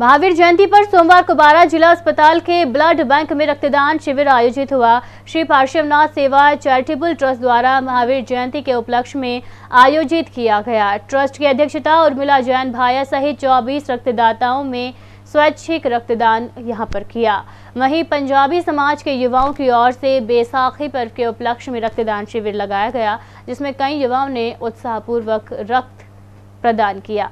महावीर जयंती पर सोमवार को बारह जिला अस्पताल के ब्लड बैंक में रक्तदान शिविर आयोजित हुआ श्री पार्श्वनाथ सेवा चैरिटेबल ट्रस्ट द्वारा महावीर जयंती के उपलक्ष्य में आयोजित किया गया ट्रस्ट की अध्यक्षता उर्मिला जैन भाया सहित चौबीस रक्तदाताओं में स्वैच्छिक रक्तदान यहां पर किया वहीं पंजाबी समाज के युवाओं की ओर से बेसाखी पर्व के उपलक्ष्य में रक्तदान शिविर लगाया गया जिसमें कई युवाओं ने उत्साहपूर्वक रक्त प्रदान किया